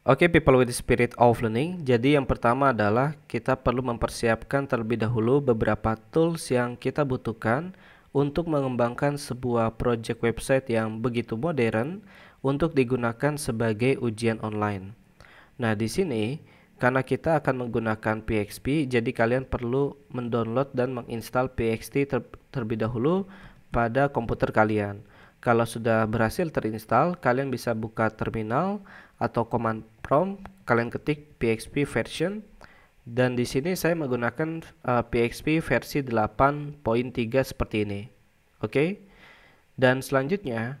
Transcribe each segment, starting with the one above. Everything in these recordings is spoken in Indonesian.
Oke, okay, people with spirit of learning. Jadi yang pertama adalah kita perlu mempersiapkan terlebih dahulu beberapa tools yang kita butuhkan untuk mengembangkan sebuah project website yang begitu modern untuk digunakan sebagai ujian online. Nah, di sini karena kita akan menggunakan PXP, jadi kalian perlu mendownload dan menginstal PHP ter terlebih dahulu pada komputer kalian. Kalau sudah berhasil terinstall, kalian bisa buka terminal atau command prompt kalian ketik PHP version dan di sini saya menggunakan uh, eh, PHP versi 8.3 seperti ini. Oke. Okay? Dan selanjutnya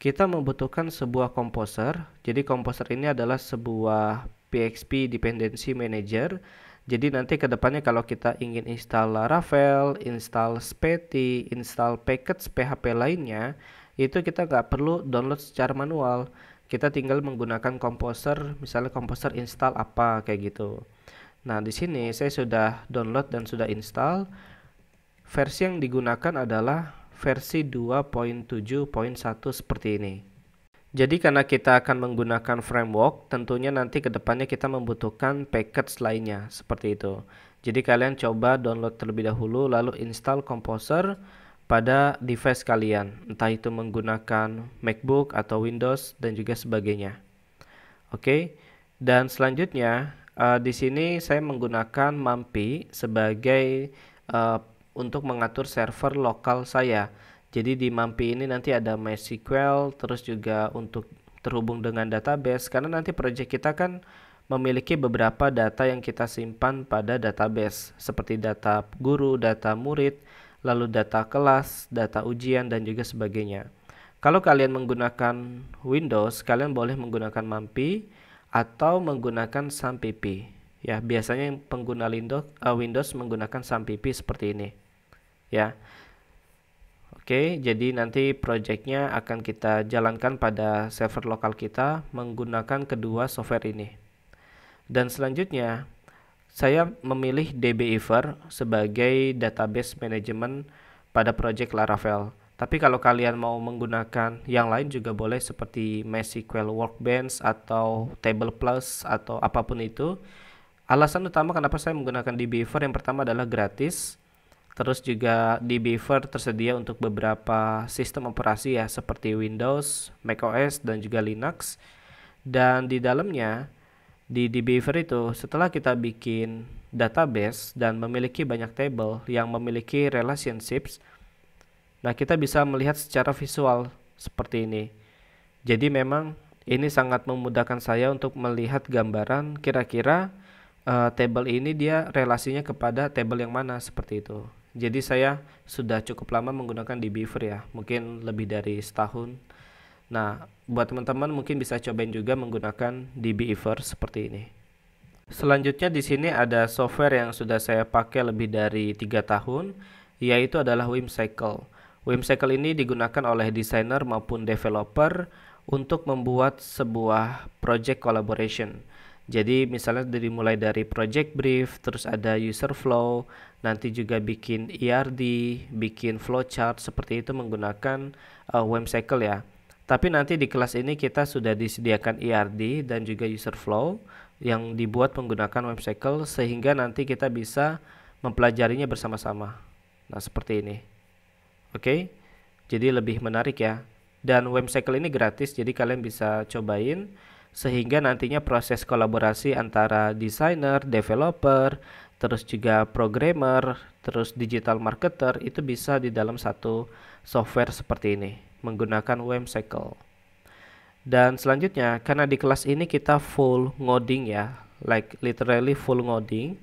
kita membutuhkan sebuah composer Jadi composer ini adalah sebuah PHP dependency manager. Jadi nanti kedepannya kalau kita ingin install Laravel, install Spetty, install package PHP lainnya, itu kita nggak perlu download secara manual kita tinggal menggunakan komposer misalnya komposer install apa kayak gitu nah di sini saya sudah download dan sudah install versi yang digunakan adalah versi 2.7.1 seperti ini jadi karena kita akan menggunakan framework, tentunya nanti kedepannya kita membutuhkan package lainnya seperti itu. Jadi kalian coba download terlebih dahulu, lalu install Composer, pada device kalian, entah itu menggunakan MacBook atau Windows dan juga sebagainya. Oke, dan selanjutnya uh, di sini saya menggunakan Mampi sebagai uh, untuk mengatur server lokal saya. Jadi di Mampi ini nanti ada MySQL, terus juga untuk terhubung dengan database, karena nanti project kita kan memiliki beberapa data yang kita simpan pada database, seperti data guru, data murid, lalu data kelas, data ujian, dan juga sebagainya. Kalau kalian menggunakan Windows, kalian boleh menggunakan MAMPI atau menggunakan SAMPP. Ya, biasanya pengguna Windows, uh, eh, Windows menggunakan SAMPP seperti ini. Ya. Oke, jadi nanti projectnya akan kita jalankan pada server lokal kita menggunakan kedua software ini. Dan selanjutnya, saya memilih DB DBiver sebagai database manajemen pada project Laravel. Tapi kalau kalian mau menggunakan yang lain juga boleh seperti MySQL Workbench atau Table Plus atau apapun itu. Alasan utama kenapa saya menggunakan DB DBiver yang pertama adalah gratis. Terus juga DBiver tersedia untuk beberapa sistem operasi ya seperti Windows, macOS dan juga Linux. Dan di dalamnya di di Beaver itu setelah kita bikin database dan memiliki banyak table yang memiliki relationships nah kita bisa melihat secara visual seperti ini jadi memang ini sangat memudahkan saya untuk melihat gambaran kira-kira uh, table ini dia relasinya kepada table yang mana seperti itu jadi saya sudah cukup lama menggunakan di Beaver ya mungkin lebih dari setahun Nah, buat teman-teman mungkin bisa cobain juga menggunakan DBEver seperti ini. Selanjutnya di sini ada software yang sudah saya pakai lebih dari tiga tahun, yaitu adalah Wimcycle. Wimcycle ini digunakan oleh desainer maupun developer untuk membuat sebuah project collaboration. Jadi misalnya dari mulai dari project brief, terus ada user flow, nanti juga bikin ERD, bikin flowchart seperti itu menggunakan uh, eh, Wimcycle ya. Tapi nanti di kelas ini kita sudah disediakan ERD dan juga user flow yang dibuat menggunakan Webcycle sehingga nanti kita bisa mempelajarinya bersama-sama. Nah, seperti ini. Oke. Okay? Jadi lebih menarik ya. Dan Webcycle ini gratis jadi kalian bisa cobain sehingga nantinya proses kolaborasi antara desainer, developer, terus juga programmer, terus digital marketer itu bisa di dalam satu software seperti ini menggunakan cycle Dan selanjutnya, karena di kelas ini kita full ngoding ya, like literally full ngoding,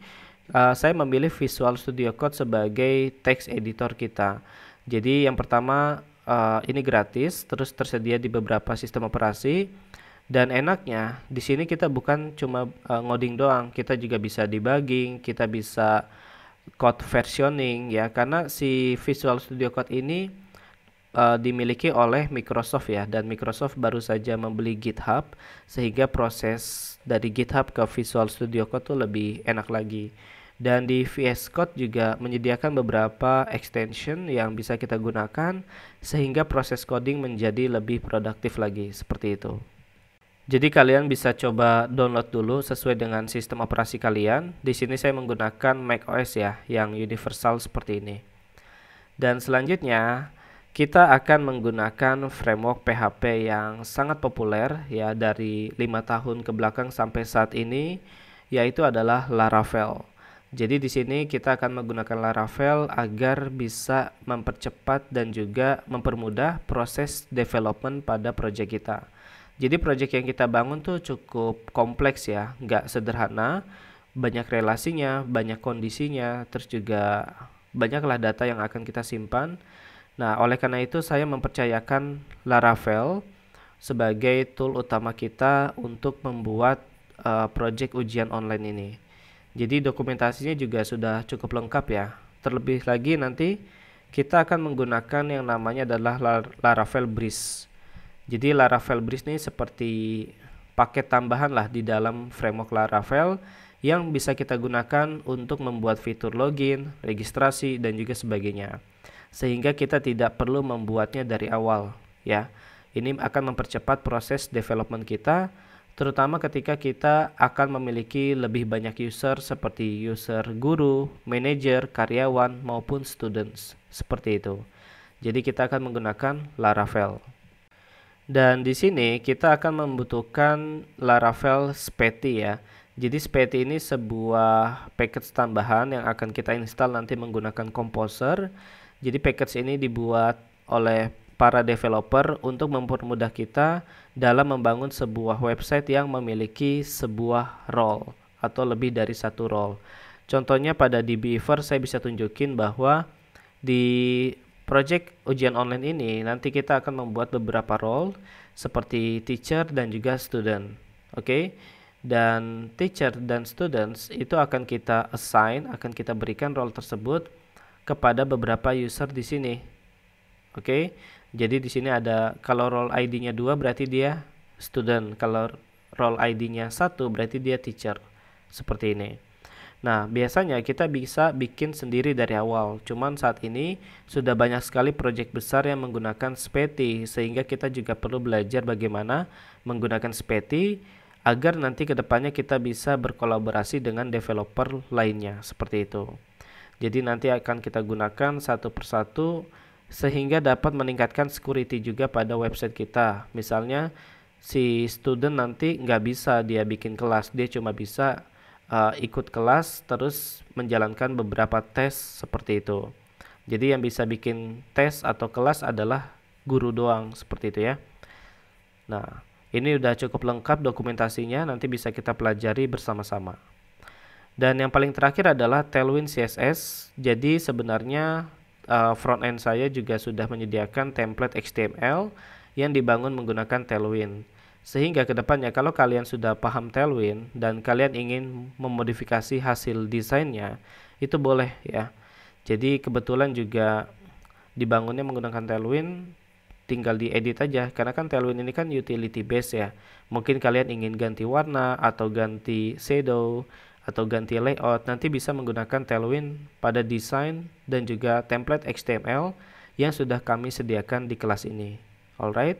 uh, saya memilih Visual Studio Code sebagai text editor kita. Jadi yang pertama uh, ini gratis, terus tersedia di beberapa sistem operasi. Dan enaknya di sini kita bukan cuma uh, ngoding doang, kita juga bisa debugging, kita bisa code versioning ya, karena si Visual Studio Code ini uh, dimiliki oleh Microsoft ya dan Microsoft baru saja membeli GitHub sehingga proses dari GitHub ke Visual Studio Code tuh lebih enak lagi. Dan di VS Code juga menyediakan beberapa extension yang bisa kita gunakan sehingga proses coding menjadi lebih produktif lagi seperti itu. Jadi kalian bisa coba download dulu sesuai dengan sistem operasi kalian. Di sini saya menggunakan macOS ya, yang universal seperti ini. Dan selanjutnya, kita akan menggunakan framework PHP yang sangat populer ya dari lima tahun ke belakang sampai saat ini yaitu adalah Laravel. Jadi di sini kita akan menggunakan Laravel agar bisa mempercepat dan juga mempermudah proses development pada project kita. Jadi project yang kita bangun tuh cukup kompleks ya, nggak sederhana, banyak relasinya, banyak kondisinya, terus juga banyaklah data yang akan kita simpan Nah, oleh karena itu saya mempercayakan Laravel sebagai tool utama kita untuk membuat uh, project ujian online ini. Jadi dokumentasinya juga sudah cukup lengkap ya. Terlebih lagi nanti kita akan menggunakan yang namanya adalah Lar Laravel Breeze. Jadi Laravel Breeze ini seperti paket tambahan lah di dalam framework Laravel yang bisa kita gunakan untuk membuat fitur login, registrasi, dan juga sebagainya sehingga kita tidak perlu membuatnya dari awal ya. Ini akan mempercepat proses development kita terutama ketika kita akan memiliki lebih banyak user seperti user guru, manager, karyawan maupun students seperti itu. Jadi kita akan menggunakan Laravel. Dan di sini kita akan membutuhkan Laravel Spetty ya. Jadi Spetty ini sebuah package tambahan yang akan kita install nanti menggunakan Composer jadi package ini dibuat oleh para developer untuk mempermudah kita dalam membangun sebuah website yang memiliki sebuah role atau lebih dari satu role. Contohnya pada di Beaver saya bisa tunjukin bahwa di project ujian online ini nanti kita akan membuat beberapa role seperti teacher dan juga student. Oke. Okay? Dan teacher dan students itu akan kita assign, akan kita berikan role tersebut kepada beberapa user di sini. Oke. Okay? Jadi di sini ada kalau role ID-nya dua berarti dia student, kalau role ID-nya satu berarti dia teacher. Seperti ini. Nah, biasanya kita bisa bikin sendiri dari awal. Cuman saat ini sudah banyak sekali project besar yang menggunakan SPETI sehingga kita juga perlu belajar bagaimana menggunakan SPETI agar nanti kedepannya kita bisa berkolaborasi dengan developer lainnya seperti itu. Jadi nanti akan kita gunakan satu persatu sehingga dapat meningkatkan security juga pada website kita. Misalnya si student nanti nggak bisa dia bikin kelas, dia cuma bisa uh, ikut kelas terus menjalankan beberapa tes seperti itu. Jadi yang bisa bikin tes atau kelas adalah guru doang seperti itu ya. Nah, ini udah cukup lengkap dokumentasinya, nanti bisa kita pelajari bersama-sama. Dan yang paling terakhir adalah Tailwind CSS. Jadi sebenarnya uh, front end saya juga sudah menyediakan template HTML yang dibangun menggunakan Tailwind. Sehingga kedepannya kalau kalian sudah paham Tailwind dan kalian ingin memodifikasi hasil desainnya, itu boleh ya. Jadi kebetulan juga dibangunnya menggunakan Tailwind tinggal diedit aja karena kan Tailwind ini kan utility base ya. Mungkin kalian ingin ganti warna atau ganti shadow atau ganti layout, nanti bisa menggunakan Tailwind pada desain dan juga template HTML yang sudah kami sediakan di kelas ini. Alright.